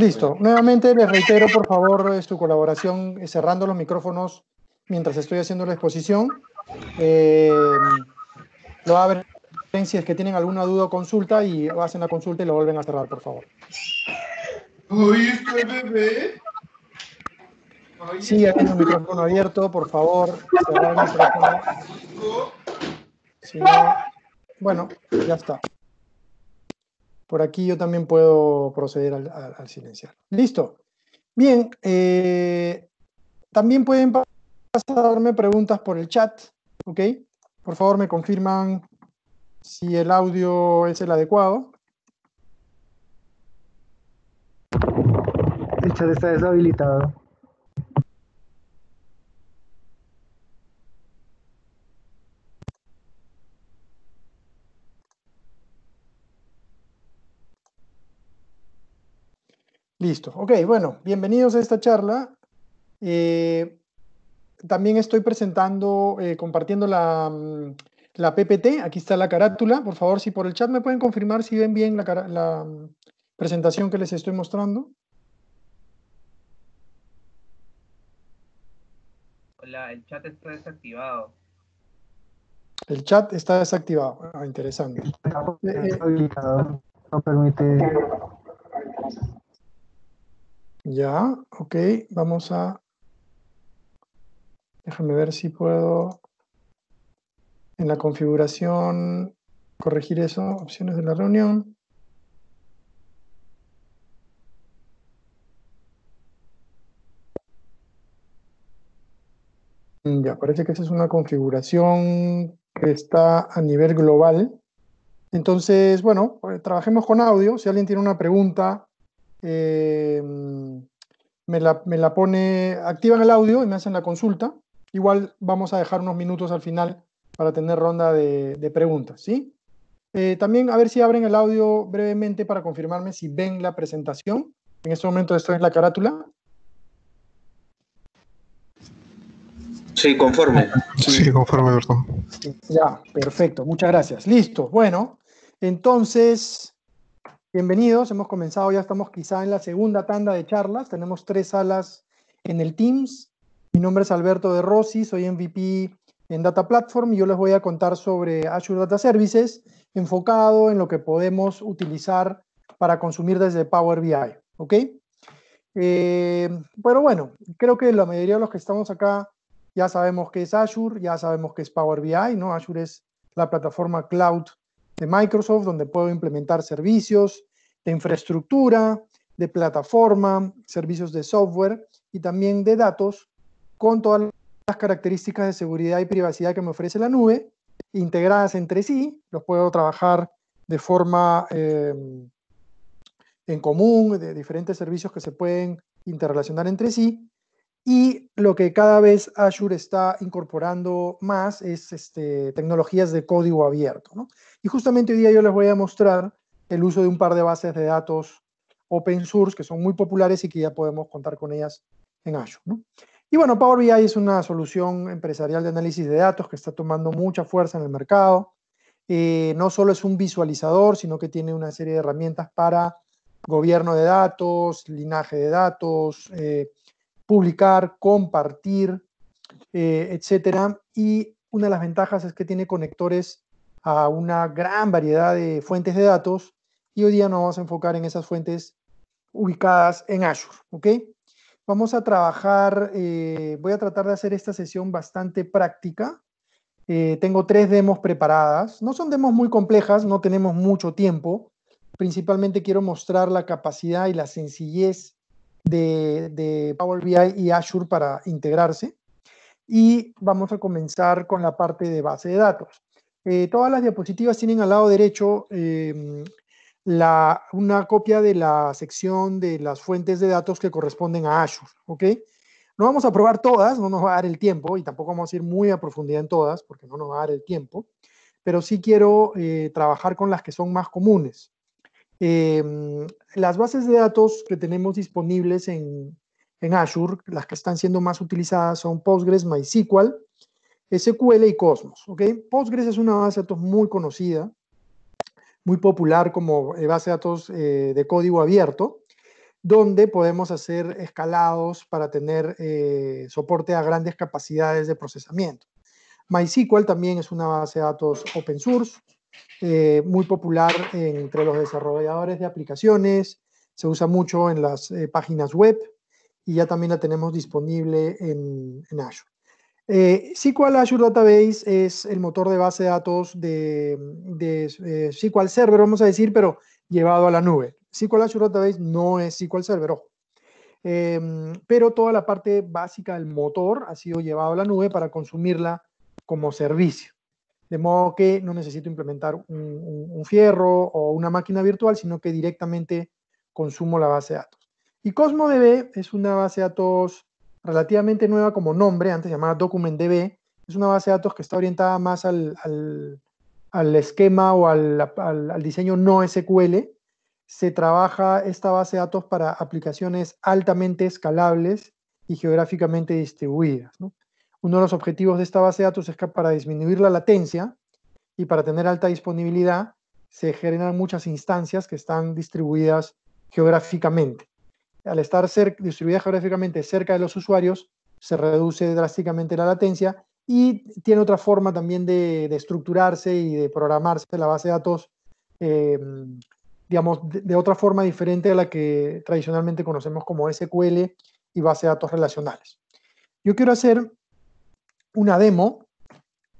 Listo. Nuevamente les reitero, por favor, eh, su colaboración eh, cerrando los micrófonos mientras estoy haciendo la exposición. Eh, lo abren si es que tienen alguna duda o consulta y hacen la consulta y lo vuelven a cerrar, por favor. ¿Oíste, bebé? Sí, aquí el micrófono abierto, por favor. bueno, ya está por aquí yo también puedo proceder al, silenciar. Listo. Bien, eh, también pueden pasarme preguntas por el chat, ¿ok? Por favor me confirman si el audio es el adecuado. El chat está deshabilitado. Listo. Ok, bueno, bienvenidos a esta charla. Eh, también estoy presentando, eh, compartiendo la, mm, PPT. Aquí está la carátula. Por favor, si por el chat me pueden confirmar si ven bien la, mm, presentación que les estoy mostrando. Hola, el chat está desactivado. El chat está desactivado. Ah, interesante. no permite. Ya, ok, vamos a... Déjame ver si puedo en la configuración corregir eso, opciones de la reunión. Mm, ya, parece que esa es una configuración que está a nivel global. Entonces, bueno, pues, trabajemos con audio. Si alguien tiene una pregunta Em, me, la, pone, activan el audio y me hacen la consulta. Igual vamos a dejar unos minutos al final para tener ronda de, preguntas, ¿sí? Eh, también a ver si abren el audio brevemente para confirmarme si ven la presentación. En este momento estoy en la carátula. Sí, conforme. Sí, conforme, Ya, perfecto. Muchas gracias. Listo. Bueno, entonces, Bienvenidos, hemos comenzado, ya estamos quizá en la segunda tanda de charlas, tenemos tres salas en el Teams. Mi nombre es Alberto de Rossi, soy MVP en Data Platform y yo les voy a contar sobre Azure Data Services enfocado en lo que podemos utilizar para consumir desde Power BI, ¿ok? Eh, pero bueno, creo que la mayoría de los que estamos acá ya sabemos qué es Azure, ya sabemos qué es Power BI, ¿no? Azure es la plataforma cloud de Microsoft, donde puedo implementar servicios de infraestructura, de plataforma, servicios de software y también de datos con todas las características de seguridad y privacidad que me ofrece la nube, integradas entre sí, los puedo trabajar de forma em, en común, de diferentes servicios que se pueden interrelacionar entre sí y lo que cada vez Azure está incorporando más es este, tecnologías de código abierto. ¿no? Y justamente hoy día yo les voy a mostrar el uso de un par de bases de datos open source que son muy populares y que ya podemos contar con ellas en Azure. ¿no? Y bueno, Power BI es una solución empresarial de análisis de datos que está tomando mucha fuerza en el mercado. Eh, no solo es un visualizador, sino que tiene una serie de herramientas para gobierno de datos, linaje de datos, eh, publicar, compartir, eh, etcétera. Y una de las ventajas es que tiene conectores a una gran variedad de fuentes de datos y hoy día nos vamos a enfocar en esas fuentes ubicadas en Azure, ¿ok? Vamos a trabajar, eh, voy a tratar de hacer esta sesión bastante práctica. Eh, tengo tres demos preparadas. No son demos muy complejas, no tenemos mucho tiempo. Principalmente quiero mostrar la capacidad y la sencillez de, Power BI y Azure para integrarse. Y vamos a comenzar con la parte de base de datos. Eh, todas las diapositivas tienen al lado derecho em, la, una copia de la sección de las fuentes de datos que corresponden a Azure, ¿ok? No vamos a probar todas, no nos va a dar el tiempo y tampoco vamos a ir muy a profundidad en todas porque no nos va a dar el tiempo, pero sí quiero eh, trabajar con las que son más comunes. Em, las bases de datos que tenemos disponibles en, Azure, las que están siendo más utilizadas son Postgres, MySQL, SQL y Cosmos. ¿okay? Postgres es una base de datos muy conocida, muy popular como base de datos eh, de código abierto, donde podemos hacer escalados para tener eh, soporte a grandes capacidades de procesamiento. MySQL también es una base de datos open source, eh, muy popular entre los desarrolladores de aplicaciones, se usa mucho en las eh, páginas web y ya también la tenemos disponible en, Azure. Eh, SQL Azure Database es el motor de base de datos de, de SQL Server, vamos a decir, pero llevado a la nube. SQL Azure Database no es SQL Server, ojo. Em, pero toda la parte básica del motor ha sido llevado a la nube para consumirla como servicio de modo que no necesito implementar un, fierro o una máquina virtual, sino que directamente consumo la base de datos. Y CosmoDB es una base de datos relativamente nueva como nombre, antes llamada DocumentDB, es una base de datos que está orientada más al, esquema o al, al, diseño no SQL. Se trabaja esta base de datos para aplicaciones altamente escalables y geográficamente distribuidas. ¿no? Uno de los objetivos de esta base de datos es que para disminuir la latencia y para tener alta disponibilidad, se generan muchas instancias que están distribuidas geográficamente. Al estar distribuidas geográficamente cerca de los usuarios, se reduce drásticamente la latencia y tiene otra forma también de, estructurarse y de programarse la base de datos, em, digamos, de, de, otra forma diferente a la que tradicionalmente conocemos como SQL y base de datos relacionales. Yo quiero hacer una demo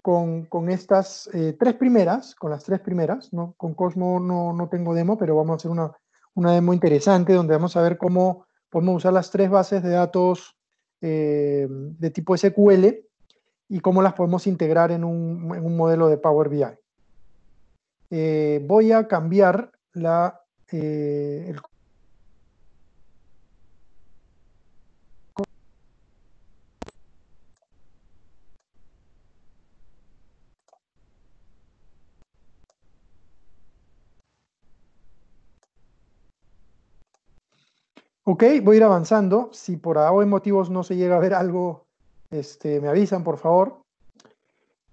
con, estas eh, tres primeras, con las tres primeras, ¿no? con Cosmo no, no tengo demo, pero vamos a hacer una, una, demo interesante donde vamos a ver cómo podemos usar las tres bases de datos eh, de tipo SQL y cómo las podemos integrar en un, modelo de Power BI. Eh, voy a cambiar la, el Ok, voy a ir avanzando. Si por algún e motivos no se llega a ver algo, este, me avisan, por favor.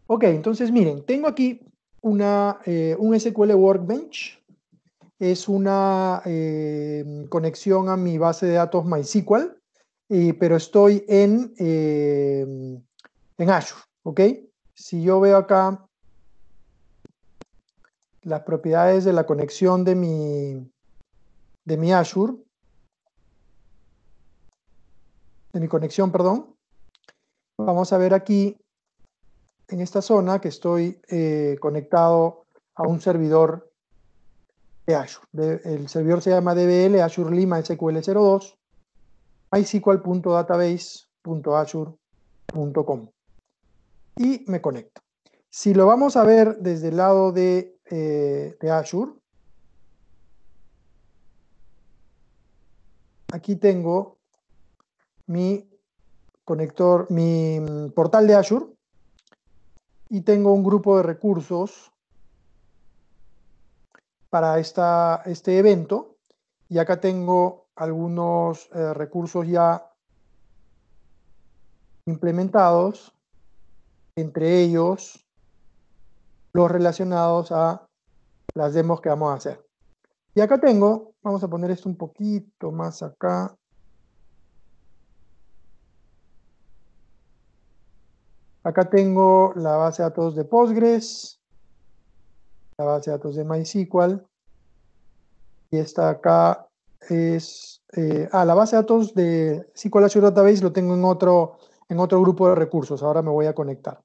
Ok, entonces miren, tengo aquí una, eh, un SQL Workbench. Es una eh, conexión a mi base de datos MySQL, pero estoy en, eh, en Azure, ¿ok? Si yo veo acá las propiedades de la conexión de mi, de mi Azure, de mi conexión, perdón. Vamos a ver aquí, en esta zona, que estoy eh, conectado a un servidor de Azure. el servidor se llama DBL Azure Lima SQL02 mysql.database.azure.com y me conecto. Si lo vamos a ver desde el lado de eh, Azure, aquí tengo mi conector, mi mm, portal de Azure y tengo un grupo de recursos para esta, este evento y acá tengo algunos eh, recursos ya implementados, entre ellos los relacionados a las demos que vamos a hacer. Y acá tengo, vamos a poner esto un poquito más acá, Acá tengo la base de datos de Postgres, la base de datos de MySQL, y esta acá es, eh, ah, la base de datos de SQL Azure Database lo tengo en otro, en otro grupo de recursos, ahora me voy a conectar.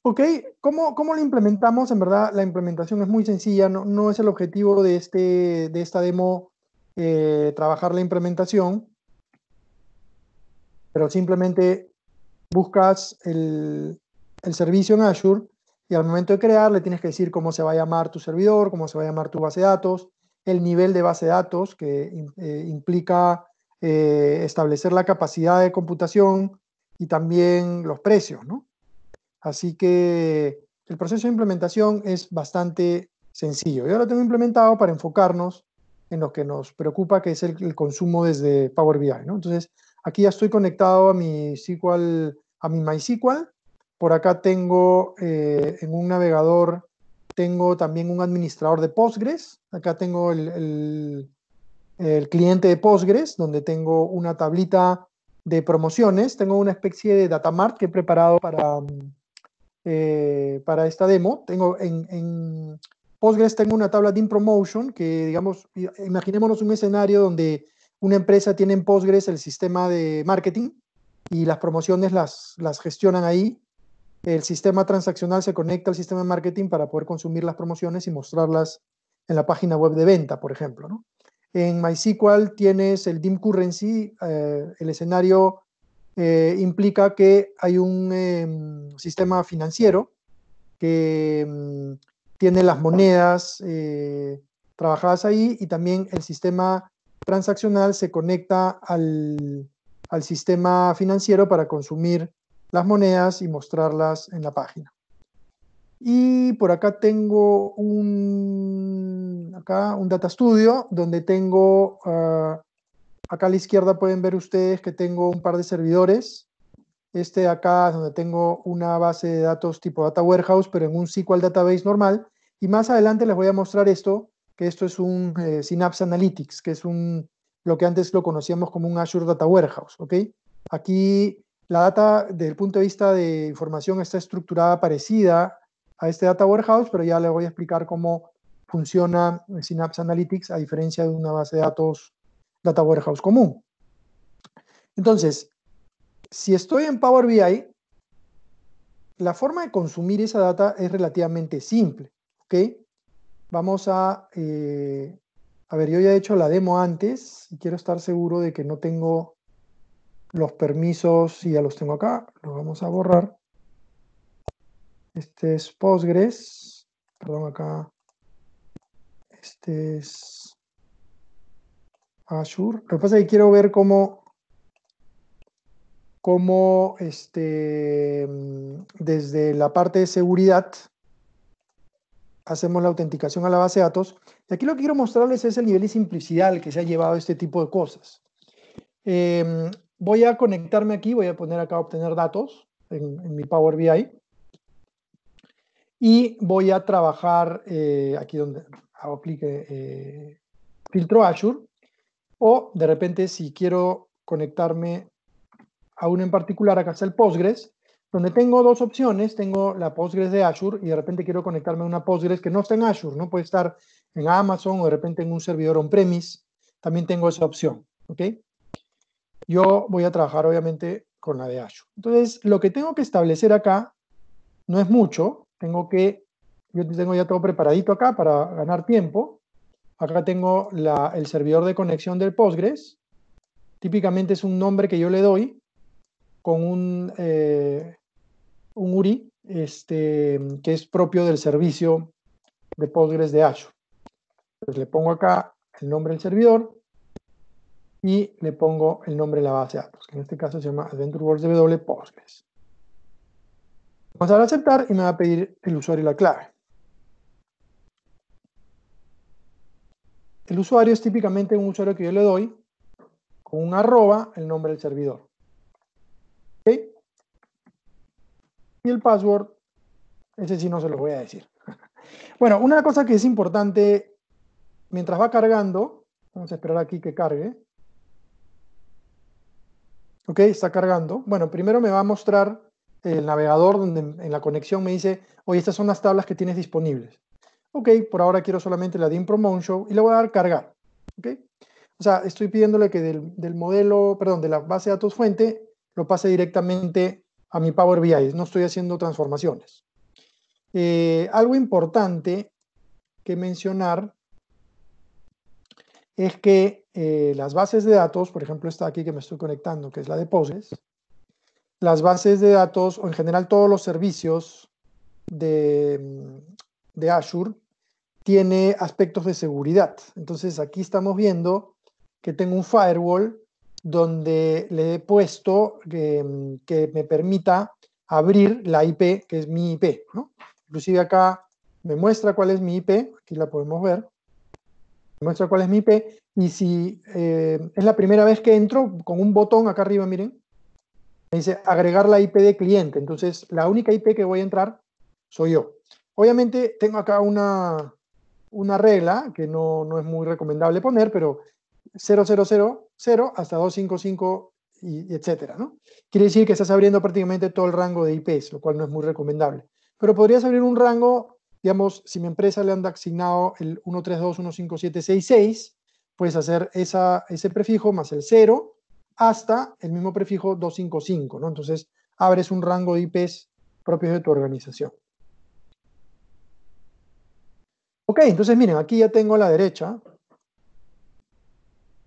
Ok, ¿Cómo, ¿cómo, lo implementamos? En verdad, la implementación es muy sencilla, no, es el objetivo de, este, de esta demo eh, trabajar la implementación, pero simplemente buscas el, servicio en Azure y al momento de crear le tienes que decir cómo se va a llamar tu servidor, cómo se va a llamar tu base de datos, el nivel de base de datos que eh, implica eh, establecer la capacidad de computación y también los precios, ¿no? Así que el proceso de implementación es bastante sencillo. Yo lo tengo implementado para enfocarnos en lo que nos preocupa, que es el, el consumo desde Power BI, ¿no? Entonces, Aquí ya estoy conectado a mi SQL, a mi MySQL. Por acá tengo eh, en un navegador, tengo también un administrador de Postgres. Acá tengo el, cliente de Postgres, donde tengo una tablita de promociones. Tengo una especie de datamart que he preparado para, eh, para esta demo. Tengo en, Postgres tengo una tabla de in promotion que, digamos, imaginémonos un escenario donde una empresa tiene en Postgres el sistema de marketing y las promociones las, las gestionan ahí. El sistema transaccional se conecta al sistema de marketing para poder consumir las promociones y mostrarlas en la página web de venta, por ejemplo. ¿no? En MySQL tienes el DIM Currency, eh, el escenario eh, implica que hay un em, sistema financiero que em, tiene las monedas eh, trabajadas ahí y también el sistema transaccional se conecta al, sistema financiero para consumir las monedas y mostrarlas en la página. Y por acá tengo un, un Data Studio donde tengo, ah, acá a la izquierda pueden ver ustedes que tengo un par de servidores. Este acá es donde tengo una base de datos tipo Data Warehouse, pero en un SQL Database normal. Y más adelante les voy a mostrar esto que esto es un eh, Synapse Analytics, que es un, lo que antes lo conocíamos como un Azure Data Warehouse, ¿ok? Aquí la data desde el punto de vista de información está estructurada parecida a este Data Warehouse, pero ya le voy a explicar cómo funciona Synapse Analytics a diferencia de una base de datos Data Warehouse común. Entonces, si estoy en Power BI, la forma de consumir esa data es relativamente simple. ¿okay? Vamos a... Eh, a ver, yo ya he hecho la demo antes y quiero estar seguro de que no tengo los permisos, y ya los tengo acá, los vamos a borrar. Este es Postgres, perdón acá, este es Azure. Lo que pasa es que quiero ver cómo, cómo este, mm, desde la parte de seguridad hacemos la autenticación a la base de datos. Y aquí lo que quiero mostrarles es el nivel de simplicidad que se ha llevado este tipo de cosas. Em, voy a conectarme aquí, voy a poner acá obtener datos en, mi Power BI. Y voy a trabajar eh, aquí donde hago clic, eh, filtro Azure. O de repente si quiero conectarme a uno en particular, acá está el Postgres, donde tengo dos opciones, tengo la Postgres de Azure y de repente quiero conectarme a una Postgres que no está en Azure, no puede estar en Amazon o de repente en un servidor on-premise, también tengo esa opción, ¿ok? Yo voy a trabajar obviamente con la de Azure. Entonces, lo que tengo que establecer acá no es mucho, tengo que, yo tengo ya todo preparadito acá para ganar tiempo. Acá tengo el servidor de conexión del Postgres, típicamente es un nombre que yo le doy con un... Eh, un URI este, que es propio del servicio de Postgres de Azure. le pongo acá el nombre del servidor y le pongo el nombre de la base de datos, que en este caso se llama AdventureWorks Postgres. Vamos a dar a aceptar y me va a pedir el usuario y la clave. El usuario es típicamente un usuario que yo le doy con un arroba el nombre del servidor. el password, ese sí no se lo voy a decir. Bueno, una cosa que es importante, mientras va cargando, vamos a esperar aquí que cargue. Ok, está cargando. Bueno, primero me va a mostrar el navegador donde en la conexión me dice, oye, estas son las tablas que tienes disponibles. Ok, por ahora quiero solamente la de InPromotion y le voy a dar cargar. Ok, o sea, estoy pidiéndole que del, del modelo, perdón, de la base de datos fuente, lo pase directamente a mi Power BI, no estoy haciendo transformaciones. Eh, algo importante que mencionar es que eh, las bases de datos, por ejemplo, está aquí que me estoy conectando, que es la de Poses, las bases de datos o en general todos los servicios de, mm, de Azure tiene aspectos de seguridad. Entonces aquí estamos viendo que tengo un firewall donde le he puesto em, que, me permita abrir la IP, que es mi IP. Inclusive acá me muestra cuál es mi IP, aquí la podemos ver, me muestra cuál es mi IP, y si em, es la primera vez que entro, con un botón acá arriba, miren, me dice agregar la IP de cliente, entonces la única IP que voy a entrar soy yo. Obviamente tengo acá una, regla que no, no es muy recomendable poner, pero 0000 hasta 255 y, etcétera, ¿no? Quiere decir que estás abriendo prácticamente todo el rango de IPs, lo cual no es muy recomendable. Pero podrías abrir un rango, digamos, si mi empresa le han asignado el 132.15766, puedes hacer esa, ese prefijo más el 0 hasta el mismo prefijo 255, ¿no? Entonces abres un rango de IPs propios de tu organización. Ok, entonces miren, aquí ya tengo a la derecha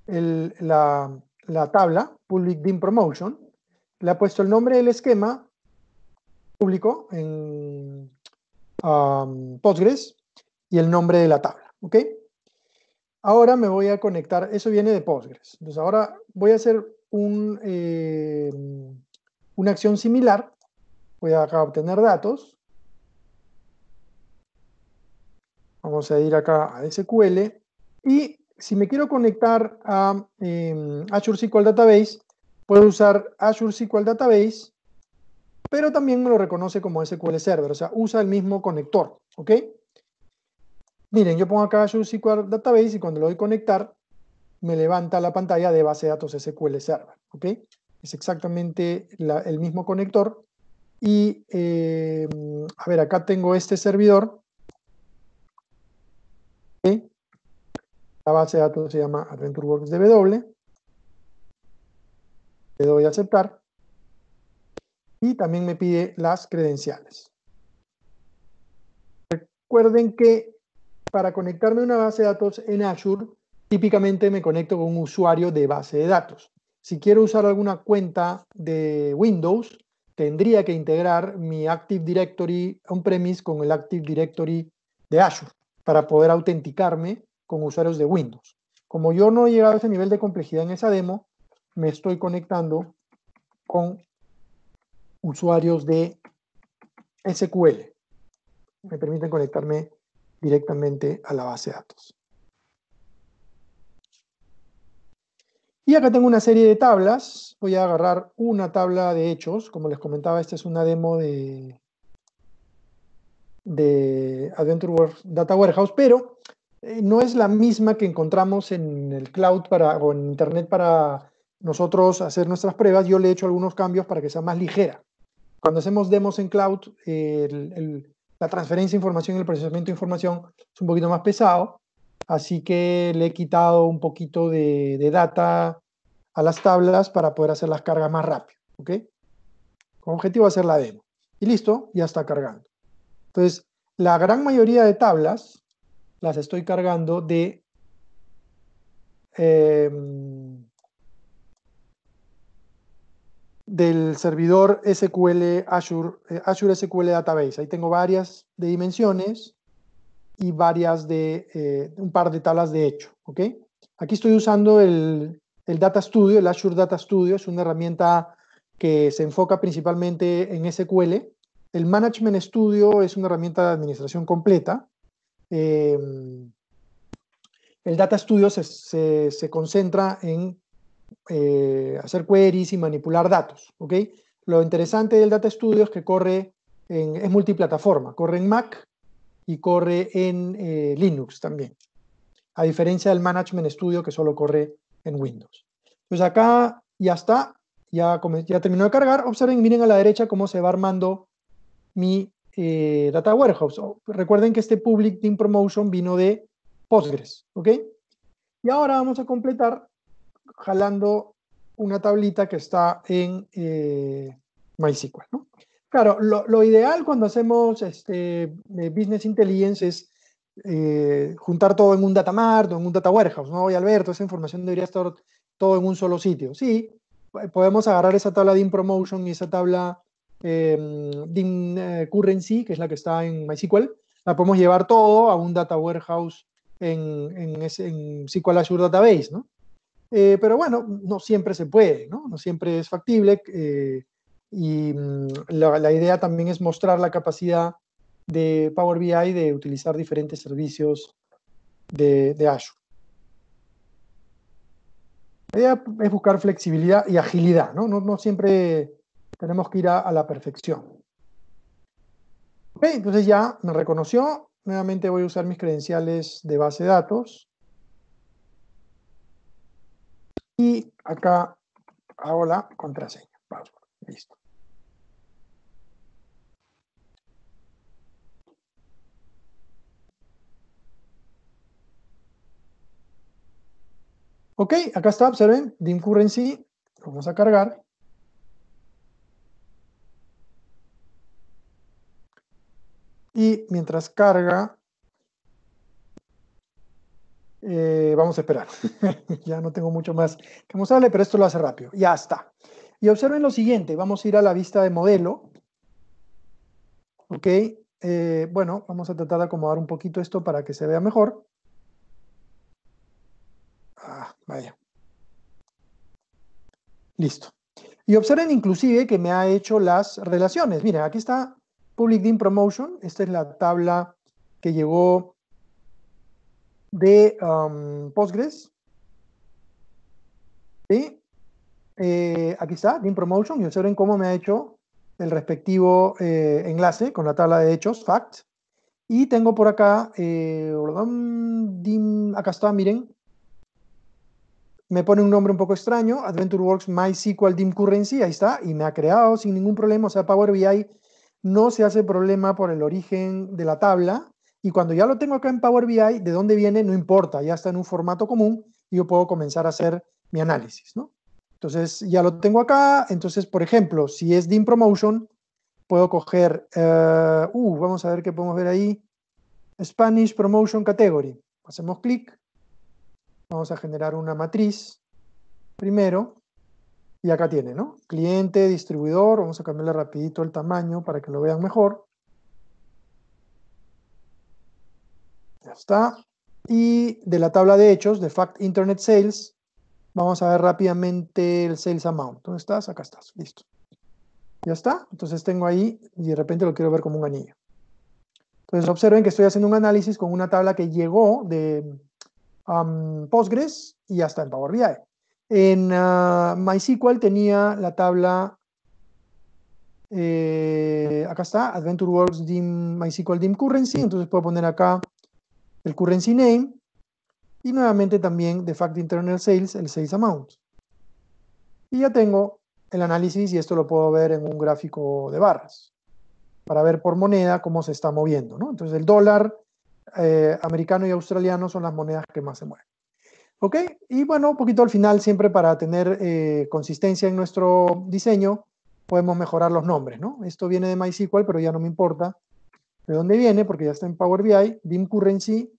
la, tabla, Public dim Promotion, le ha puesto el nombre del esquema público en um, Postgres y el nombre de la tabla. ¿ok? Ahora me voy a conectar, eso viene de Postgres. Entonces ahora voy a hacer un, eh, una acción similar. Voy a acá obtener datos. Vamos a ir acá a SQL y si me quiero conectar a em, Azure SQL Database, puedo usar Azure SQL Database, pero también me lo reconoce como SQL Server, o sea, usa el mismo conector, ¿ok? Miren, yo pongo acá Azure SQL Database y cuando lo doy conectar, me levanta la pantalla de base de datos SQL Server, ¿ok? Es exactamente el mismo conector. Y, em, a ver, acá tengo este servidor, base de datos se llama AdventureWorks DW. Le doy a aceptar. Y también me pide las credenciales. Recuerden que para conectarme a una base de datos en Azure, típicamente me conecto con un usuario de base de datos. Si quiero usar alguna cuenta de Windows, tendría que integrar mi Active Directory on-premise con el Active Directory de Azure para poder autenticarme con usuarios de Windows. Como yo no he llegado a ese nivel de complejidad en esa demo, me estoy conectando con usuarios de SQL. Me permiten conectarme directamente a la base de datos. Y acá tengo una serie de tablas. Voy a agarrar una tabla de hechos. Como les comentaba, esta es una demo de, de Adventure Data Warehouse, pero eh, no es la misma que encontramos en el cloud para, o en Internet para nosotros hacer nuestras pruebas. Yo le he hecho algunos cambios para que sea más ligera. Cuando hacemos demos en cloud, la transferencia de información y el procesamiento de información es un poquito más pesado, así que le he quitado un poquito de, data a las tablas para poder hacer las cargas más rápido. ¿ok? Con objetivo hacer la demo. Y listo, ya está cargando. Entonces, la gran mayoría de tablas las estoy cargando de em, del servidor SQL Azure, eh, Azure SQL Database. Ahí tengo varias de dimensiones y varias de eh, un par de tablas de hecho. Aquí estoy usando el, el Data Studio, el Azure Data Studio es una herramienta que se enfoca principalmente en SQL. El Management Studio es una herramienta de administración completa Em, el Data Studio se, concentra en eh, hacer queries y manipular datos. Lo interesante del Data Studio es que corre en, es multiplataforma, corre en Mac y corre en eh, Linux también, a diferencia del Management Studio que solo corre en Windows. Entonces acá ya está, ya, ya terminó de cargar. Observen, miren a la derecha cómo se va armando mi eh, data Warehouse. recuerden que este Public Team Promotion vino de Postgres, ¿ok? Y ahora vamos a completar jalando una tablita que está en eh, MySQL, Claro, lo, ideal cuando hacemos este, eh, Business Intelligence es juntar todo en un data mart o en un data warehouse, ¿no? Y Alberto, esa información debería estar todo en un solo sitio. Sí, podemos agarrar esa tabla de Promotion y esa tabla Em, eh, Currency, que es la que está en MySQL, la podemos llevar todo a un data warehouse en, ese, en SQL Azure Database, ¿no? Eh, pero bueno, no siempre se puede, ¿no? No siempre es factible. Eh, y mm, la, idea también es mostrar la capacidad de Power BI de utilizar diferentes servicios de, Azure. La idea es buscar flexibilidad y agilidad, ¿no? No, no siempre tenemos que ir a, la perfección. Ok, entonces ya me reconoció. Nuevamente voy a usar mis credenciales de base de datos. Y acá hago la contraseña. Password. Listo. Ok, acá está, observen, De Currency, lo vamos a cargar. Y mientras carga, eh, vamos a esperar. ya no tengo mucho más que mostrarle, pero esto lo hace rápido. Ya está. Y observen lo siguiente. Vamos a ir a la vista de modelo. Ok. Eh, bueno, vamos a tratar de acomodar un poquito esto para que se vea mejor. Ah, vaya. Listo. Y observen inclusive que me ha hecho las relaciones. Miren, aquí está Public Dean Promotion, esta es la tabla que llegó de um, Postgres. Eh, aquí está, dim Promotion, y observen cómo me ha hecho el respectivo eh, enlace con la tabla de hechos, fact. Y tengo por acá, eh, acá está, miren, me pone un nombre un poco extraño, AdventureWorks MySQL Dim Currency, ahí está, y me ha creado sin ningún problema, o sea, Power BI no se hace problema por el origen de la tabla y cuando ya lo tengo acá en Power BI, de dónde viene no importa, ya está en un formato común y yo puedo comenzar a hacer mi análisis, ¿no? Entonces ya lo tengo acá, entonces por ejemplo, si es Dean Promotion, puedo coger, eh, uh, vamos a ver qué podemos ver ahí, Spanish Promotion Category, hacemos clic, vamos a generar una matriz primero, y acá tiene, ¿no? Cliente, distribuidor, vamos a cambiarle rapidito el tamaño para que lo vean mejor. Ya está. Y de la tabla de hechos, de Fact Internet Sales, vamos a ver rápidamente el Sales Amount. ¿Dónde estás? Acá estás, listo. Ya está. Entonces tengo ahí y de repente lo quiero ver como un anillo. Entonces observen que estoy haciendo un análisis con una tabla que llegó de um, Postgres y ya está en Power BI. En ah, MySQL tenía la tabla, eh, acá está, AdventureWorks dim, MySQL dim currency, entonces puedo poner acá el currency name y nuevamente también de fact internal sales, el sales amount. Y ya tengo el análisis y esto lo puedo ver en un gráfico de barras para ver por moneda cómo se está moviendo. ¿no? Entonces el dólar eh, americano y australiano son las monedas que más se mueven. Ok, y bueno, un poquito al final, siempre para tener eh, consistencia en nuestro diseño, podemos mejorar los nombres, ¿no? Esto viene de MySQL, pero ya no me importa de dónde viene, porque ya está en Power BI, Dim Currency,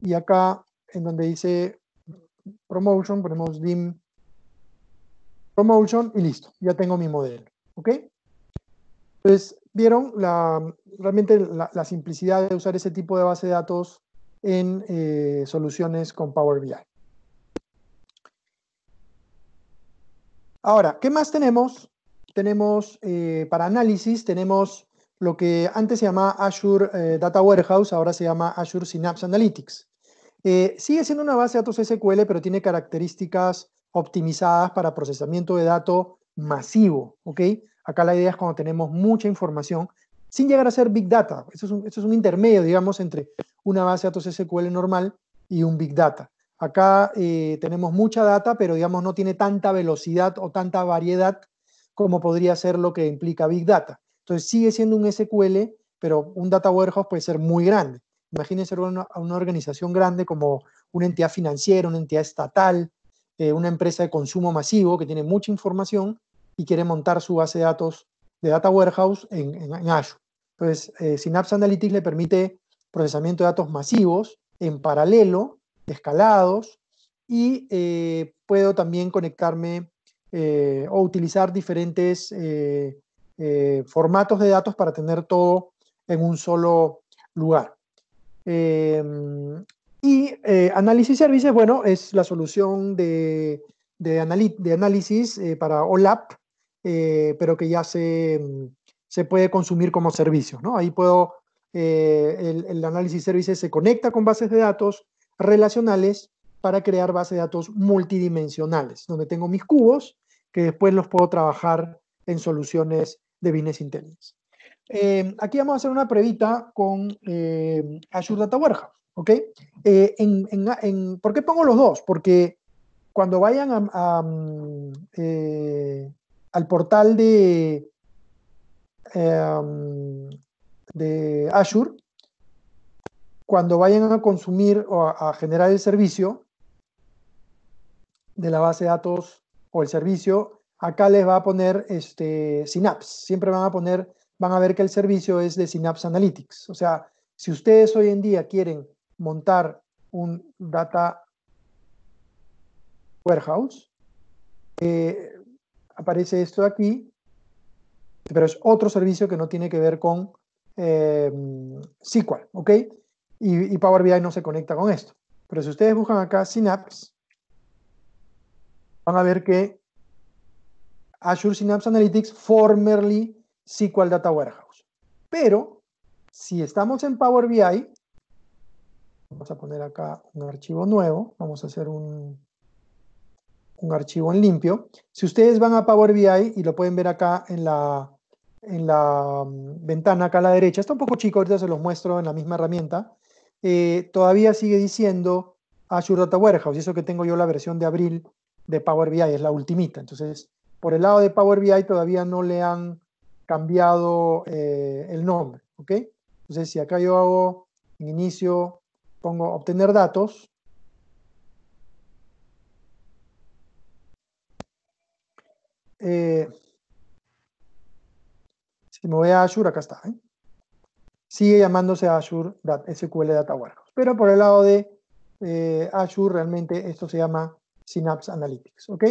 y acá en donde dice Promotion, ponemos dim Promotion y listo, ya tengo mi modelo, ¿ok? Entonces, vieron realmente la, simplicidad de usar ese tipo de base de datos en eh, soluciones con Power BI. Ahora, ¿qué más tenemos? Tenemos eh, para análisis, tenemos lo que antes se llamaba Azure eh, Data Warehouse, ahora se llama Azure Synapse Analytics. Eh, sigue siendo una base de datos SQL, pero tiene características optimizadas para procesamiento de datos masivo, ¿ok? Acá la idea es cuando tenemos mucha información, sin llegar a ser Big Data. esto eso es un intermedio, digamos, entre una base de datos SQL normal y un Big Data. Acá eh, tenemos mucha data, pero digamos no tiene tanta velocidad o tanta variedad como podría ser lo que implica Big Data. Entonces sigue siendo un SQL, pero un data warehouse puede ser muy grande. Imagínense una, una organización grande como una entidad financiera, una entidad estatal, eh, una empresa de consumo masivo que tiene mucha información y quiere montar su base de datos de data warehouse en, Azure. Entonces, eh, Synapse Analytics le permite procesamiento de datos masivos en paralelo escalados y eh, puedo también conectarme eh, o utilizar diferentes eh, formatos de datos para tener todo en un solo lugar. Em, y Análisis Services, bueno, es la solución de, de, análisis para OLAP, pero que ya se, se puede consumir como servicio. Ahí puedo el, el, análisis services se conecta con bases de datos, relacionales para crear bases de datos multidimensionales, donde tengo mis cubos que después los puedo trabajar en soluciones de Business Intelligence. Em, aquí vamos a hacer una previta con em, Azure Data Warehouse, eh, ¿Por qué pongo los dos? Porque cuando vayan mm, eh, al portal de em, Azure, cuando vayan a consumir o a, generar el servicio de la base de datos o el servicio, acá les va a poner este, Synapse. Siempre van a poner, van a ver que el servicio es de Synapse Analytics. O sea, si ustedes hoy en día quieren montar un data warehouse, eh, aparece esto aquí, pero es otro servicio que no tiene que ver con eh, SQL, ¿ok? y, Power BI no se conecta con esto. Pero si ustedes buscan acá Synapse, van a ver que Azure Synapse Analytics, formerly SQL Data Warehouse. Pero si estamos en Power BI, vamos a poner acá un archivo nuevo, vamos a hacer un, un archivo en limpio. Si ustedes van a Power BI y lo pueden ver acá en la, en la mm, ventana acá a la derecha, está un poco chico, ahorita se los muestro en la misma herramienta. Eh, todavía sigue diciendo Azure Data Warehouse, y eso que tengo yo la versión de abril de Power BI, es la ultimita. Entonces, por el lado de Power BI todavía no le han cambiado eh, el nombre, ¿ok? Entonces, si acá yo hago, en inicio, pongo obtener datos, eh, si me voy a Azure, acá está sigue llamándose Azure SQL Data Warehouse. Pero por el lado de eh, Azure, realmente esto se llama Synapse Analytics. ¿Ok?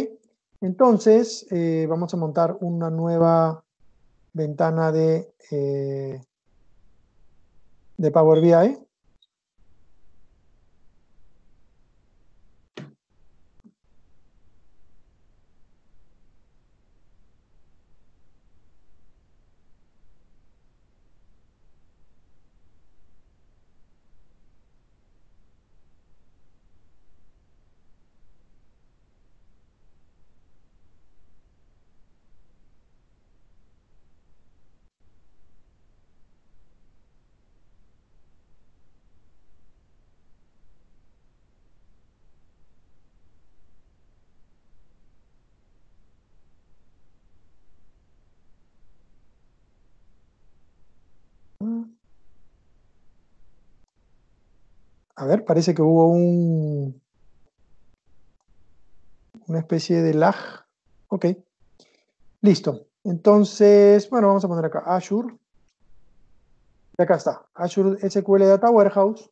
Entonces, eh, vamos a montar una nueva ventana de, eh, de Power BI. parece que hubo un una especie de lag. Ok. Listo. Entonces, bueno, vamos a poner acá Azure. Y acá está. Azure SQL Data Warehouse.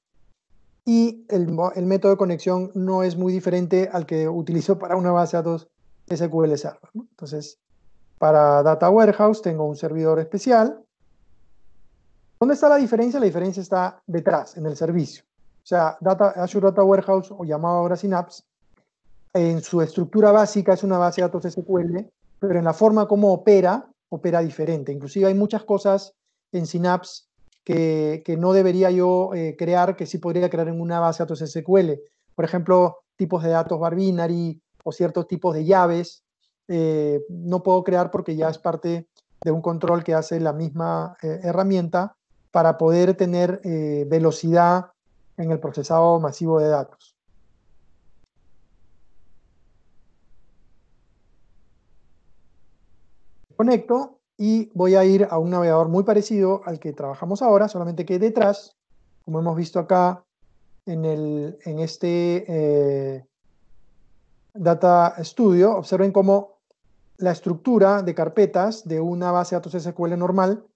Y el, método de conexión no es muy diferente al que utilizo para una base de datos SQL Server. Entonces, para Data Warehouse tengo un servidor especial. ¿Dónde está la diferencia? La diferencia está detrás, en el servicio. O sea, Data, Azure Data Warehouse, o llamado ahora Synapse, en su estructura básica es una base de datos SQL, pero en la forma como opera, opera diferente. Inclusive hay muchas cosas en Synapse que, no debería yo eh, crear, que sí podría crear en una base de datos SQL. Por ejemplo, tipos de datos bar binary o ciertos tipos de llaves. Eh, no puedo crear porque ya es parte de un control que hace la misma eh, herramienta para poder tener velocidad en el procesado masivo de datos. Conecto y voy a ir a un navegador muy parecido al que trabajamos ahora, solamente que detrás, como hemos visto acá en, en este eh, Data Studio, observen cómo la estructura de carpetas de una base de datos SQL normal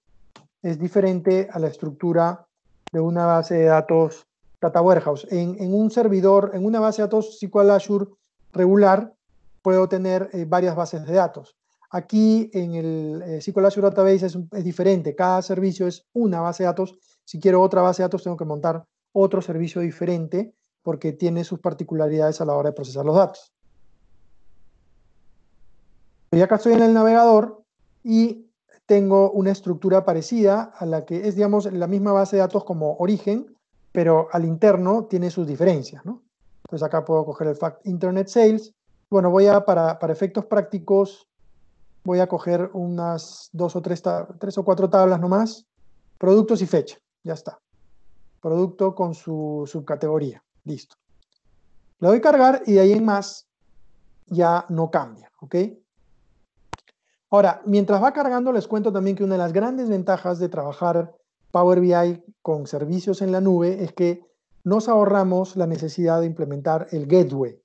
es diferente a la estructura de una base de datos Data Warehouse. En, un servidor, en una base de datos SQL Azure regular, puedo tener eh, varias bases de datos. Aquí en el eh, SQL Azure Database es, es, diferente. Cada servicio es una base de datos. Si quiero otra base de datos, tengo que montar otro servicio diferente porque tiene sus particularidades a la hora de procesar los datos. Y acá estoy en el navegador y tengo una estructura parecida a la que es, digamos, la misma base de datos como origen, pero al interno tiene sus diferencias, ¿no? Entonces acá puedo coger el fact Internet Sales. Bueno, voy a, para, para efectos prácticos, voy a coger unas dos o tres, tres o cuatro tablas nomás, productos y fecha, ya está. Producto con su subcategoría, listo. voy a cargar y de ahí en más ya no cambia, ¿ok? Ahora, mientras va cargando, les cuento también que una de las grandes ventajas de trabajar Power BI con servicios en la nube es que nos ahorramos la necesidad de implementar el gateway.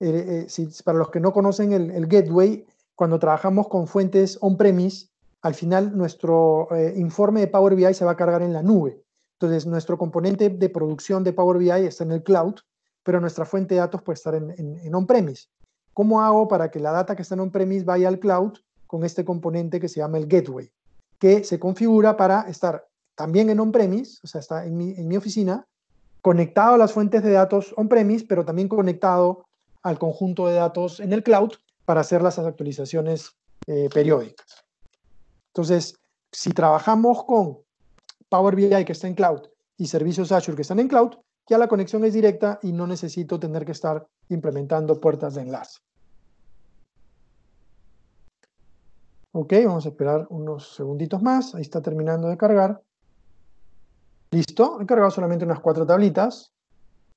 Eh, eh, para los que no conocen el, gateway, cuando trabajamos con fuentes on-premise, al final nuestro eh, informe de Power BI se va a cargar en la nube. Entonces, nuestro componente de producción de Power BI está en el cloud, pero nuestra fuente de datos puede estar en, en on-premise. ¿Cómo hago para que la data que está en on-premise vaya al cloud con este componente que se llama el gateway, que se configura para estar también en on-premise, o sea, está en mi, oficina, conectado a las fuentes de datos on-premise, pero también conectado al conjunto de datos en el cloud para hacer las actualizaciones eh, periódicas. Entonces, si trabajamos con Power BI que está en cloud y servicios Azure que están en cloud, ya la conexión es directa y no necesito tener que estar implementando puertas de enlace. Ok, vamos a esperar unos segunditos más. Ahí está terminando de cargar. Listo, he cargado solamente unas cuatro tablitas,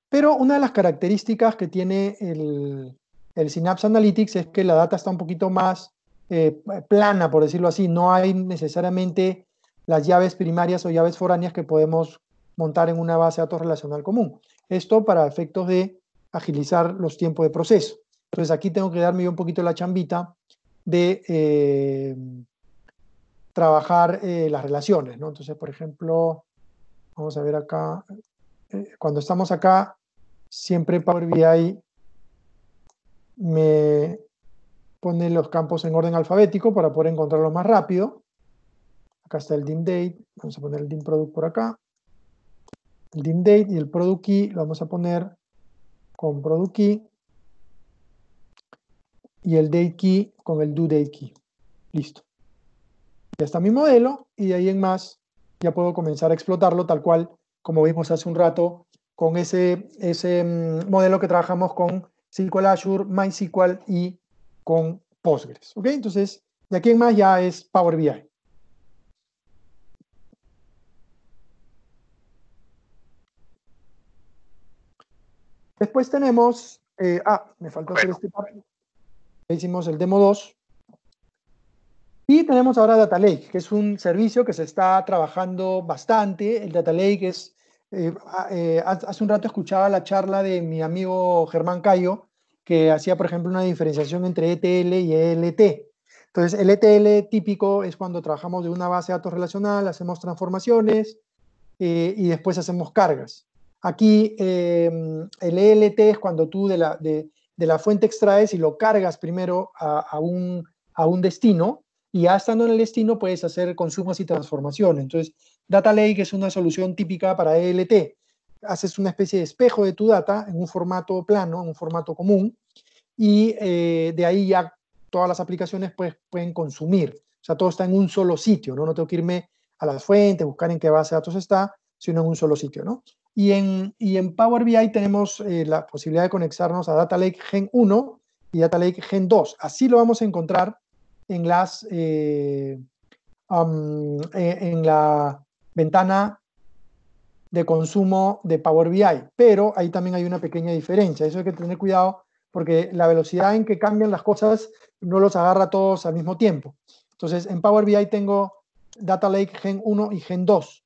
pero una de las características que tiene el, el Synapse Analytics es que la data está un poquito más eh, plana, por decirlo así, no hay necesariamente las llaves primarias o llaves foráneas que podemos montar en una base de datos relacional común. Esto para efectos de agilizar los tiempos de proceso. Entonces aquí tengo que darme un poquito la chambita de eh, trabajar eh, las relaciones, Entonces, por ejemplo, Vamos a ver acá. Eh, cuando estamos acá, siempre Power BI me pone los campos en orden alfabético para poder encontrarlo más rápido. Acá está el dim date. Vamos a poner el dim product por acá. El dim date y el product key lo vamos a poner con product key y el date key con el do date key. Listo. Ya está mi modelo y de ahí en más ya puedo comenzar a explotarlo tal cual como vimos hace un rato con ese, ese mm, modelo que trabajamos con SQL Azure, MySQL y con Postgres. Entonces, de aquí en más ya es Power BI. Después tenemos, eh, ah, me faltó hacer este papel. Hicimos el demo 2. Y tenemos ahora Data Lake, que es un servicio que se está trabajando bastante. El Data Lake es, eh, ah, eh, hace un rato escuchaba la charla de mi amigo Germán Cayo, que hacía, por ejemplo, una diferenciación entre ETL y ELT. Entonces, el ETL típico es cuando trabajamos de una base de datos relacional, hacemos transformaciones eh, y después hacemos cargas. Aquí el ELT es cuando tú de la, de, de la fuente extraes y lo cargas primero a, a, un, a un destino y ya estando en el destino puedes hacer consumos y transformaciones. Entonces, Data Lake es una solución típica para ELT. Haces una especie de espejo de tu data en un formato plano, en un formato común, y eh, de ahí ya todas las aplicaciones pues, pueden consumir. O sea, todo está en un solo sitio, ¿no? No tengo que irme a las fuentes, buscar en qué base de datos está, sino en un solo sitio, ¿no? Y en, en Power BI tenemos eh, la posibilidad de conectarnos a Data Lake Gen 1 y Data Lake Gen 2. Así lo vamos a encontrar eh, um, eh, en, la ventana de consumo de Power BI, pero ahí también hay una pequeña diferencia. Eso hay que tener cuidado porque la velocidad en que cambian las cosas no los agarra todos al mismo tiempo. Entonces, en Power BI tengo Data Lake Gen 1 y Gen 2,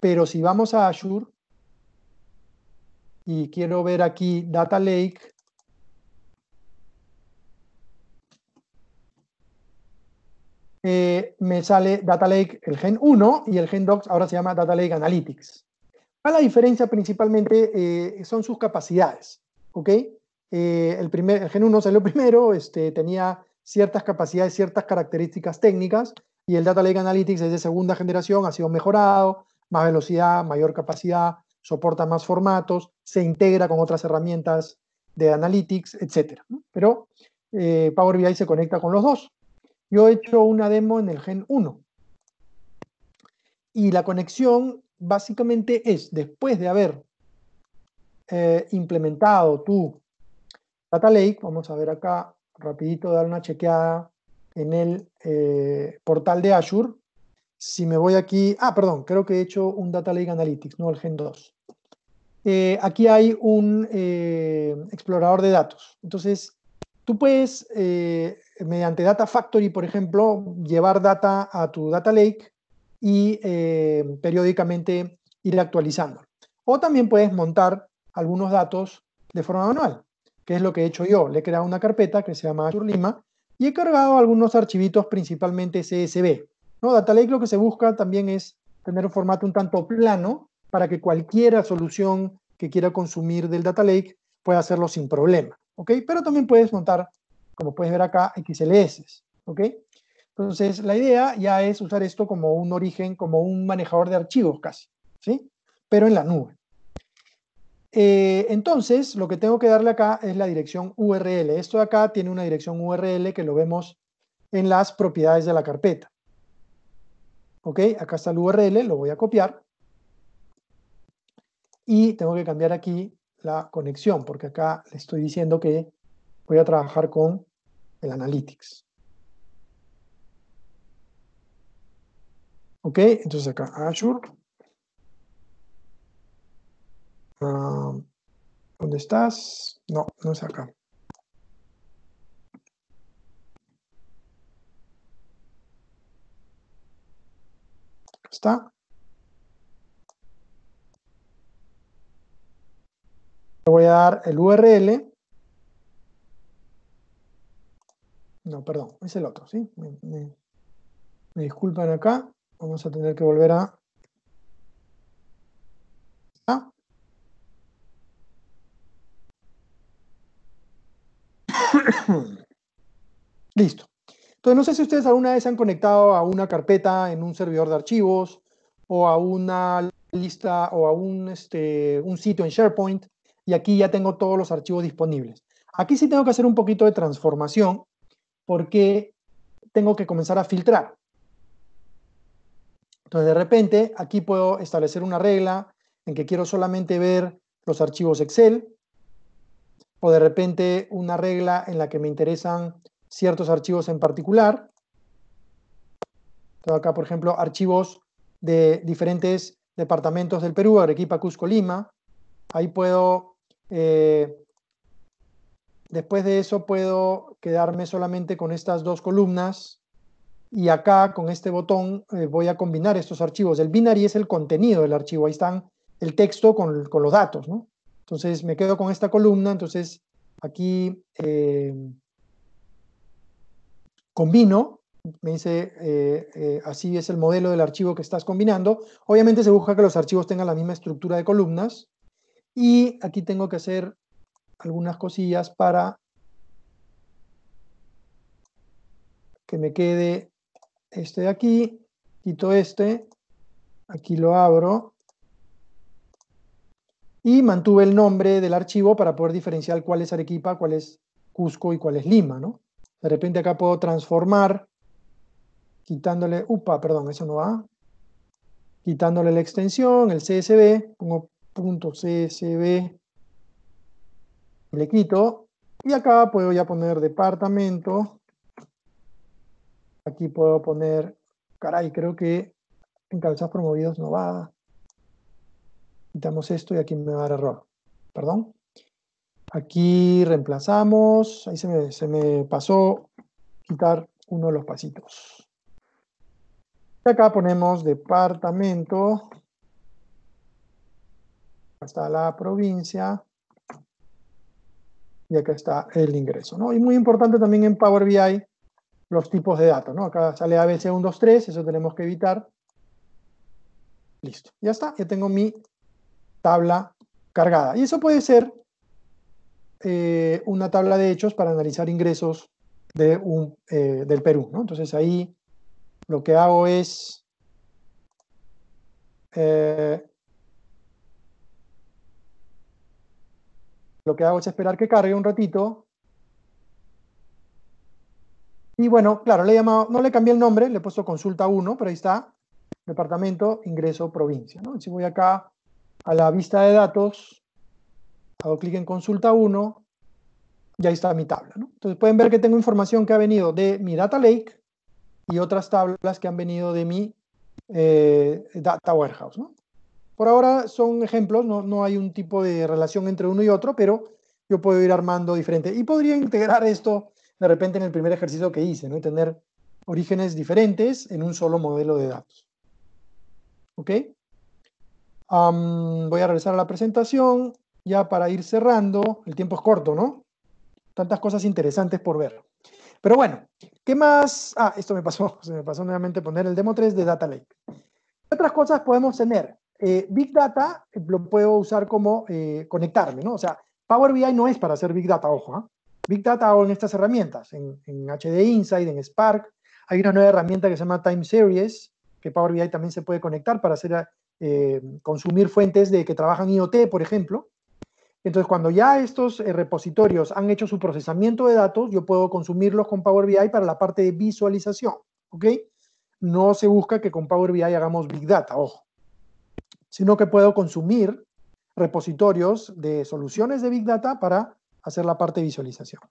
pero si vamos a Azure y quiero ver aquí Data Lake Eh, me sale Data Lake el Gen 1 y el Gen Docs ahora se llama Data Lake Analytics. La diferencia principalmente eh, son sus capacidades, ¿ok? Eh, el, primer, Gen 1 salió primero, este, tenía ciertas capacidades, ciertas características técnicas, y el Data Lake Analytics es de segunda generación, ha sido mejorado, más velocidad, mayor capacidad, soporta más formatos, se integra con otras herramientas de Analytics, etc. Pero Power BI se conecta con los dos. Yo he hecho una demo en el Gen 1. Y la conexión básicamente es, después de haber eh, implementado tu Data Lake, vamos a ver acá rapidito, dar una chequeada en el eh, portal de Azure. Si me voy aquí, ah, perdón, creo que he hecho un Data Lake Analytics, no el Gen 2. Eh, aquí hay un explorador de datos. Entonces, tú puedes mediante Data Factory, por ejemplo, llevar data a tu data lake y eh, periódicamente ir actualizando. O también puedes montar algunos datos de forma manual, que es lo que he hecho yo. Le he creado una carpeta que se llama Azure Lima y he cargado algunos archivitos, principalmente CSV. ¿no? Data Lake lo que se busca también es tener un formato un tanto plano para que cualquier solución que quiera consumir del Data Lake pueda hacerlo sin problema. ¿ok? Pero también puedes montar como puedes ver acá, XLS. ¿ok? Entonces, la idea ya es usar esto como un origen, como un manejador de archivos casi, ¿sí? pero en la nube. Eh, entonces, lo que tengo que darle acá es la dirección URL. Esto de acá tiene una dirección URL que lo vemos en las propiedades de la carpeta. ¿Ok? Acá está el URL, lo voy a copiar. Y tengo que cambiar aquí la conexión, porque acá le estoy diciendo que voy a trabajar con el Analytics. Ok, entonces acá Azure. Ah, ¿Dónde estás? No, no es acá. está. Le voy a dar el URL No, perdón, es el otro, ¿sí? Me, disculpan acá. Vamos a tener que volver a... Ah. Listo. Entonces, no sé si ustedes alguna vez se han conectado a una carpeta en un servidor de archivos o a una lista o a un, este, un sitio en SharePoint y aquí ya tengo todos los archivos disponibles. Aquí sí tengo que hacer un poquito de transformación porque tengo que comenzar a filtrar. Entonces, de repente, aquí puedo establecer una regla en que quiero solamente ver los archivos Excel, o de repente una regla en la que me interesan ciertos archivos en particular. Tengo acá, por ejemplo, archivos de diferentes departamentos del Perú, Arequipa, Cusco, Lima. Ahí puedo eh, Después de eso puedo quedarme solamente con estas dos columnas y acá con este botón eh, voy a combinar estos archivos. El binary es el contenido del archivo, ahí están el texto con, los datos, Entonces me quedo con esta columna, entonces aquí eh, combino, me dice eh, así es el modelo del archivo que estás combinando. Obviamente se busca que los archivos tengan la misma estructura de columnas y aquí tengo que hacer algunas cosillas para que me quede este de aquí, quito este, aquí lo abro y mantuve el nombre del archivo para poder diferenciar cuál es Arequipa, cuál es Cusco y cuál es Lima, ¿no? De repente acá puedo transformar quitándole, upa, perdón, eso no va, quitándole la extensión, el CSV, pongo punto .csv le quito y acá puedo ya poner departamento. Aquí puedo poner, caray, creo que en calzados promovidos no va. Quitamos esto y aquí me va a dar error. Perdón. Aquí reemplazamos. Ahí se me, se me pasó quitar uno de los pasitos. Y acá ponemos departamento. Hasta la provincia y acá está el ingreso. ¿no? Y muy importante también en Power BI los tipos de datos. ¿no? Acá sale ABC123, eso tenemos que evitar. Listo, ya está, ya tengo mi tabla cargada. Y eso puede ser eh, una tabla de hechos para analizar ingresos de un, eh, del Perú. ¿no? Entonces ahí lo que hago es eh, Lo que hago es esperar que cargue un ratito. Y bueno, claro, le he no le cambié el nombre, le he puesto consulta 1, pero ahí está, departamento, ingreso, provincia. Si voy acá a la vista de datos, hago clic en consulta 1, y ahí está mi tabla. Entonces pueden ver que tengo información que ha venido de mi Data Lake y otras tablas que han venido de mi eh, Data Warehouse. ¿no? Por ahora son ejemplos, no, hay un tipo de relación entre uno y otro, pero yo puedo ir armando diferente. Y podría integrar esto de repente en el primer ejercicio que hice, ¿no? Y tener orígenes diferentes en un solo modelo de datos. ¿Ok? voy a regresar a la presentación ya para ir cerrando. El tiempo es corto, ¿no? Tantas cosas interesantes por ver. Pero bueno, ¿qué más? Ah, esto me pasó, se me pasó nuevamente poner el demo 3 de Data Lake. ¿Qué otras cosas podemos tener? Eh, Big Data eh, lo puedo usar como eh, conectarme, ¿no? O sea, Power BI no es para hacer Big Data, ojo. ¿ah? Big Data o en estas herramientas, en, en, HD Insight, en Spark. Hay una nueva herramienta que se llama Time Series, que Power BI también se puede conectar para hacer, consumir fuentes de que trabajan IoT, por ejemplo. Entonces, cuando ya estos repositorios han hecho su procesamiento de datos, yo puedo consumirlos con Power BI para la parte de visualización, ¿ok? No se busca que con Power BI hagamos Big Data, ojo sino que puedo consumir repositorios de soluciones de Big Data para hacer la parte de visualización.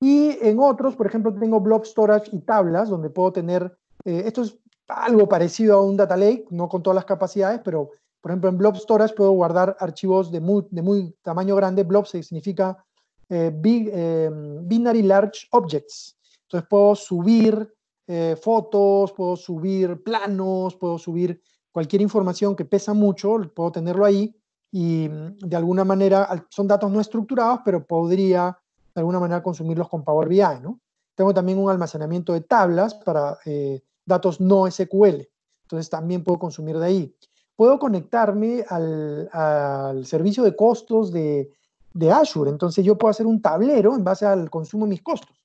Y en otros, por ejemplo, tengo Blob Storage y tablas, donde puedo tener, eh, esto es algo parecido a un Data Lake, no con todas las capacidades, pero por ejemplo en Blob Storage puedo guardar archivos de muy, de muy tamaño grande. Blob significa eh, big, eh, Binary Large Objects. Entonces puedo subir fotos, puedo subir planos, puedo subir cualquier información que pesa mucho, puedo tenerlo ahí y mm, de alguna manera, son datos no estructurados, pero podría de alguna manera consumirlos con Power BI, ¿no? Tengo también un almacenamiento de tablas para eh, datos no SQL, entonces también puedo consumir de ahí. Puedo conectarme al, servicio de costos de, Azure. Entonces yo puedo hacer un tablero en base al consumo de mis costos.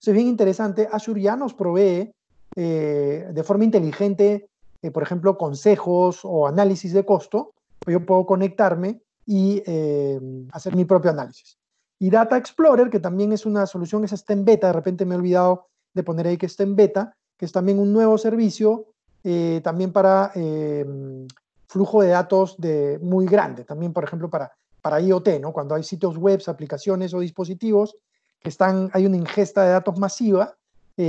Eso es bien interesante. Azure ya nos provee eh, de forma inteligente eh, por ejemplo, consejos o análisis de costo, yo puedo conectarme y eh, hacer mi propio análisis. Y Data Explorer, que también es una solución, esa está en beta, de repente me he olvidado de poner ahí que está en beta, que es también un nuevo servicio, eh, también para flujo de datos de, muy grande, también, por ejemplo, para, para IoT, ¿no? Cuando hay sitios web, aplicaciones o dispositivos que están, hay una ingesta de datos masiva,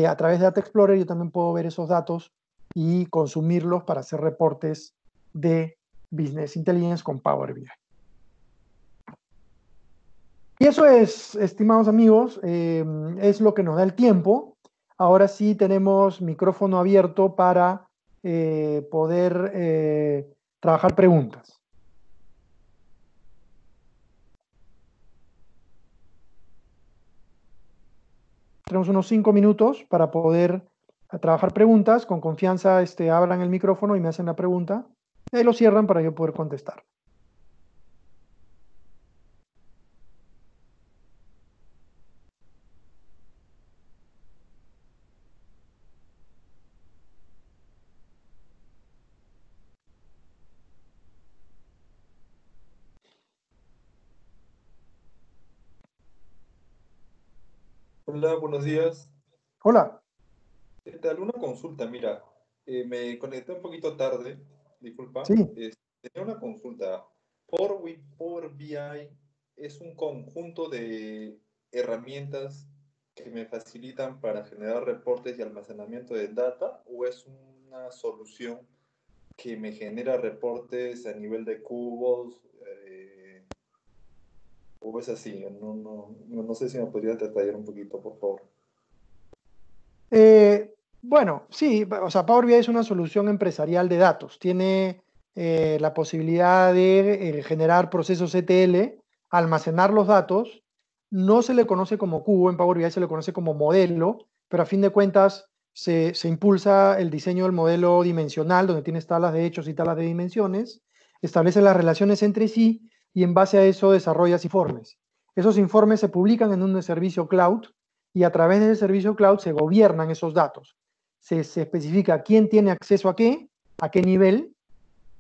a través de Data Explorer yo también puedo ver esos datos y consumirlos para hacer reportes de Business Intelligence con Power BI. Y eso es, estimados amigos, eh, es lo que nos da el tiempo. Ahora sí tenemos micrófono abierto para eh, poder eh, trabajar preguntas. Tenemos unos cinco minutos para poder a trabajar preguntas, con confianza este, hablan el micrófono y me hacen la pregunta, y ahí lo cierran para yo poder contestar. Hola, buenos días. Hola te tal? Una consulta, mira, eh, me conecté un poquito tarde, disculpa. tenía una consulta. Power, Power BI es un conjunto de herramientas que me facilitan para generar reportes y almacenamiento de data o es una solución que me genera reportes a nivel de cubos eh, o es así? No, no, sé si me podría detallar un poquito, por favor. Eh, bueno, sí, o sea, Power BI es una solución empresarial de datos. Tiene eh, la posibilidad de eh, generar procesos ETL, almacenar los datos. No se le conoce como cubo, en Power BI se le conoce como modelo, pero a fin de cuentas se, impulsa el diseño del modelo dimensional, donde tienes tablas de hechos y tablas de dimensiones, establece las relaciones entre sí y en base a eso desarrollas informes. Esos informes se publican en un servicio cloud y a través del servicio cloud se gobiernan esos datos se, especifica quién tiene acceso a qué, a qué nivel.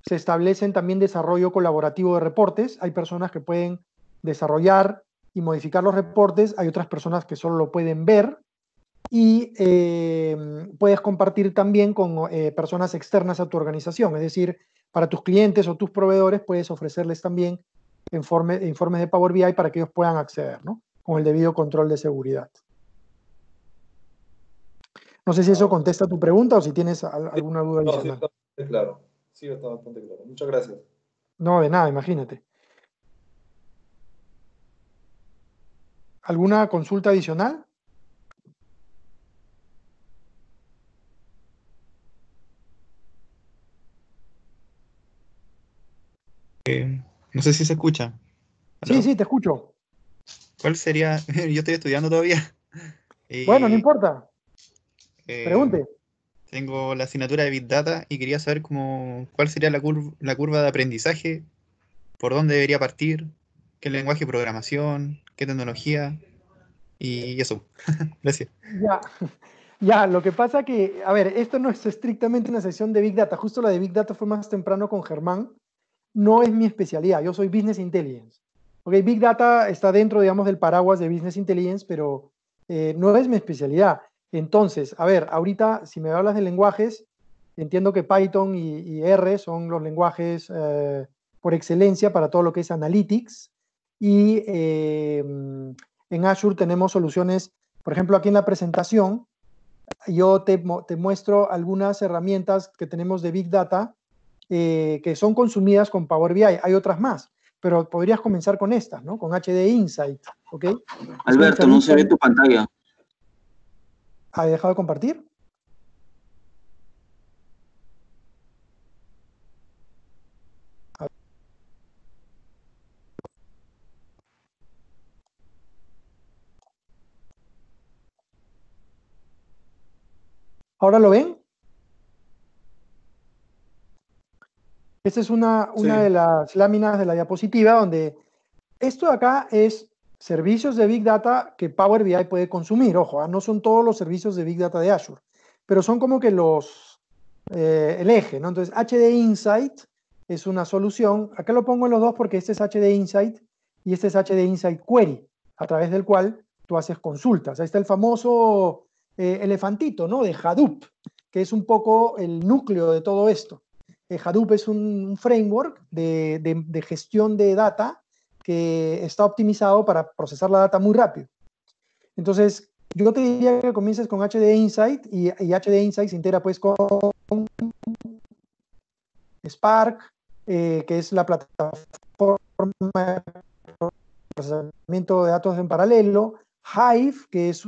Se establecen también desarrollo colaborativo de reportes. Hay personas que pueden desarrollar y modificar los reportes, hay otras personas que solo lo pueden ver y eh, puedes compartir también con eh, personas externas a tu organización, es decir, para tus clientes o tus proveedores puedes ofrecerles también informes de Power BI para que ellos puedan acceder, Con el debido control de seguridad. No sé si eso contesta tu pregunta o si tienes alguna duda adicional. Sí, está claro. bastante claro. Muchas gracias. No, de nada, imagínate. ¿Alguna consulta adicional? Eh, no sé si se escucha. Sí, sí, te escucho. ¿Cuál sería? Yo estoy estudiando todavía. bueno, no eh, importa. Eh, Pregunte. Tengo la asignatura de Big Data y quería saber cómo, cuál sería la, curva, de aprendizaje, por dónde debería partir, qué lenguaje de programación, qué tecnología y eso. Gracias. Ya. Ya, lo que pasa que, a ver, esto no es estrictamente una sesión de Big Data, justo la de Big Data fue más temprano con Germán, no es mi especialidad, yo soy Business Intelligence. Big Data está dentro, digamos, del paraguas de Business Intelligence, pero eh, no es mi especialidad. Entonces, a ver, ahorita si me hablas de lenguajes, entiendo que Python y, R son los lenguajes eh, por excelencia para todo lo que es analytics. Y eh, en Azure tenemos soluciones, por ejemplo, aquí en la presentación, yo te, muestro algunas herramientas que tenemos de Big Data eh, que son consumidas con Power BI. Hay otras más, pero podrías comenzar con estas, ¿no? Con HD Insight, ¿ok? Alberto, no se ve tu pantalla. ¿Ha dejado de compartir? ¿Ahora lo ven? Esta es una, una de las láminas de la diapositiva donde esto acá es servicios de Big Data que Power BI puede consumir. Ojo, ah, no son todos los servicios de Big Data de Azure, pero son como que los, eh, el eje, ¿no? Entonces, HD Insight es una solución. Acá lo pongo en los dos porque este es HD Insight y este es HD Insight Query, a través del cual tú haces consultas. Ahí está el famoso eh, elefantito, ¿no? De Hadoop, que es un poco el núcleo de todo esto. Eh, Hadoop es un, framework de, de, gestión de data que está optimizado para procesar la data muy rápido. Entonces, yo te diría que comiences con HD Insight y, HD Insight se integra pues con Spark, eh, que es la plataforma de procesamiento de datos en paralelo, Hive, que es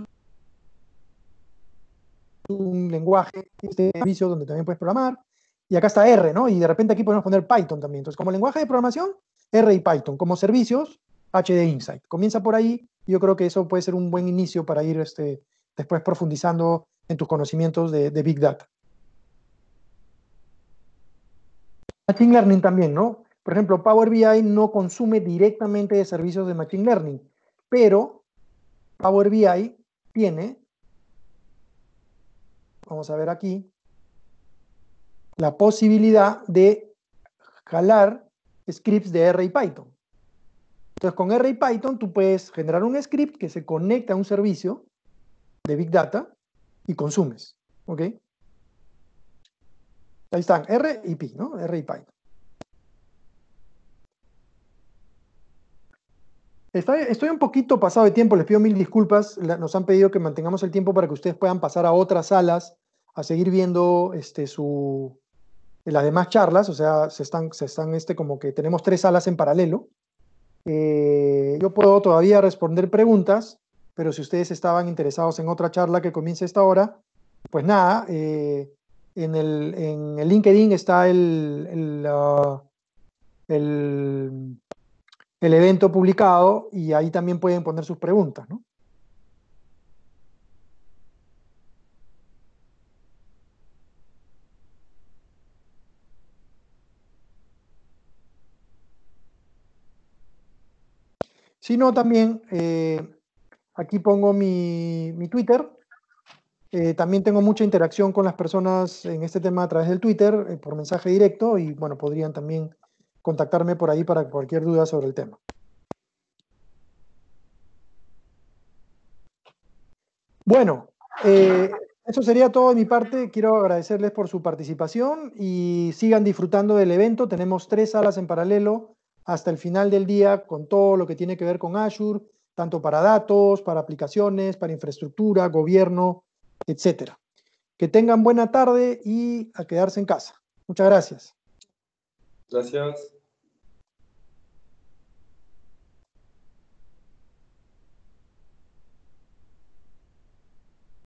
un lenguaje, este servicio donde también puedes programar, y acá está R, ¿no? Y de repente aquí podemos poner Python también. Entonces, como lenguaje de programación, R y Python como servicios, HD Insight. Comienza por ahí, yo creo que eso puede ser un buen inicio para ir este, después profundizando en tus conocimientos de, de Big Data. Machine Learning también, ¿no? Por ejemplo, Power BI no consume directamente de servicios de Machine Learning, pero Power BI tiene, vamos a ver aquí, la posibilidad de jalar scripts de R y Python. Entonces, con R y Python tú puedes generar un script que se conecta a un servicio de Big Data y consumes. ¿Ok? Ahí están, R y P, ¿no? R y Python. Estoy un poquito pasado de tiempo, les pido mil disculpas. Nos han pedido que mantengamos el tiempo para que ustedes puedan pasar a otras salas a seguir viendo este, su, las demás charlas, o sea, se están, se están este, como que tenemos tres salas en paralelo. Eh, yo puedo todavía responder preguntas, pero si ustedes estaban interesados en otra charla que comience esta hora, pues nada, eh, en, el, en, el, LinkedIn está uh, el, el evento publicado y ahí también pueden poner sus preguntas, ¿no? no, también eh, aquí pongo mi, Twitter. Eh, también tengo mucha interacción con las personas en este tema a través del Twitter, eh, por mensaje directo, y bueno, podrían también contactarme por ahí para cualquier duda sobre el tema. Bueno, eso sería todo de mi parte. Quiero agradecerles por su participación y sigan disfrutando del evento. Tenemos tres salas en paralelo hasta el final del día con todo lo que tiene que ver con Azure, tanto para datos, para aplicaciones, para infraestructura, gobierno, etcétera. Que tengan buena tarde y a quedarse en casa. Muchas gracias. Gracias.